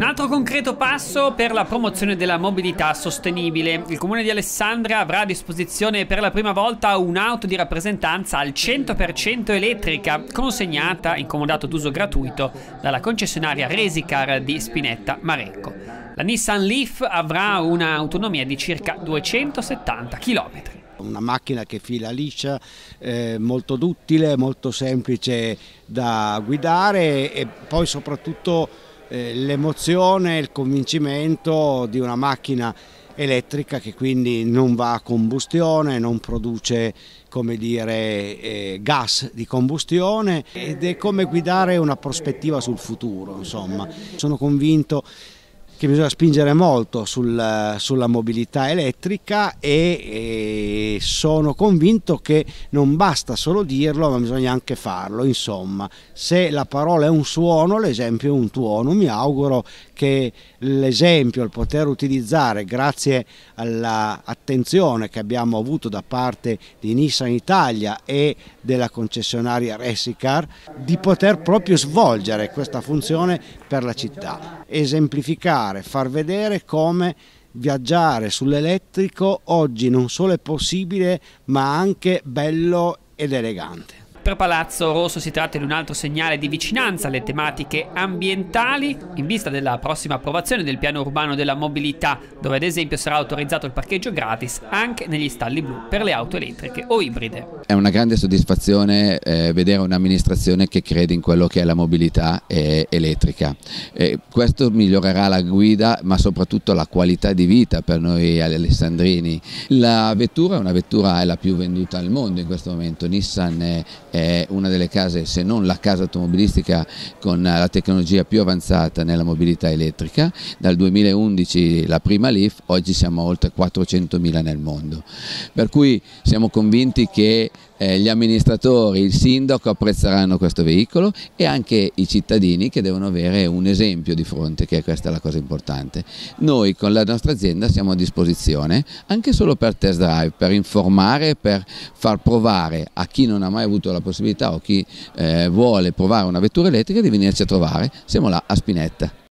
Un altro concreto passo per la promozione della mobilità sostenibile. Il comune di Alessandria avrà a disposizione per la prima volta un'auto di rappresentanza al 100% elettrica, consegnata in comodato d'uso gratuito dalla concessionaria Resicar di Spinetta Marecco. La Nissan Leaf avrà un'autonomia di circa 270 km una macchina che fila liscia, eh, molto duttile, molto semplice da guidare e poi soprattutto eh, l'emozione, il convincimento di una macchina elettrica che quindi non va a combustione, non produce come dire, eh, gas di combustione ed è come guidare una prospettiva sul futuro. Insomma. Sono convinto che bisogna spingere molto sul, sulla mobilità elettrica e, e, sono convinto che non basta solo dirlo ma bisogna anche farlo insomma se la parola è un suono l'esempio è un tuono mi auguro che l'esempio il poter utilizzare grazie all'attenzione che abbiamo avuto da parte di Nissan Italia e della concessionaria Resicar di poter proprio svolgere questa funzione per la città esemplificare mostrare, far vedere come viaggiare sull'elettrico oggi non solo è possibile ma anche bello ed elegante. Per Palazzo Rosso si tratta di un altro segnale di vicinanza alle tematiche ambientali in vista della prossima approvazione del piano urbano della mobilità, dove ad esempio sarà autorizzato il parcheggio gratis anche negli stalli blu per le auto elettriche o ibride. È una grande soddisfazione eh, vedere un'amministrazione che crede in quello che è la mobilità eh, elettrica. Eh, questo migliorerà la guida ma soprattutto la qualità di vita per noi alessandrini. La vettura è una vettura è la più venduta al mondo in questo momento, Nissan è è una delle case, se non la casa automobilistica con la tecnologia più avanzata nella mobilità elettrica. Dal 2011 la prima Leaf, oggi siamo a oltre 400.000 nel mondo. Per cui siamo convinti che eh, gli amministratori, il sindaco apprezzeranno questo veicolo e anche i cittadini che devono avere un esempio di fronte, che è questa la cosa importante. Noi con la nostra azienda siamo a disposizione anche solo per test drive, per informare, per far provare a chi non ha mai avuto la possibilità o chi eh, vuole provare una vettura elettrica di venirci a trovare. Siamo là a Spinetta.